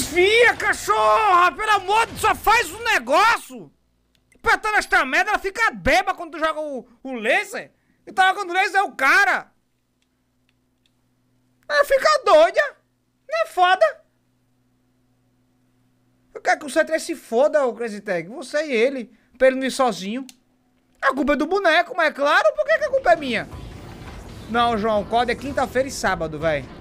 Desvia, cachorra! Pelo amor de Deus, só faz um negócio! Apertando esta merda, ela fica beba quando tu joga o, o laser. E tá jogando laser é o cara. Ela fica doida. Não é foda. Eu quero é que o c se foda, o Crazy Tag. Você e ele. Pra ele não ir sozinho. A culpa é do boneco, mas é claro. Por que, que a culpa é minha? Não, João, o código é quinta-feira e sábado, velho.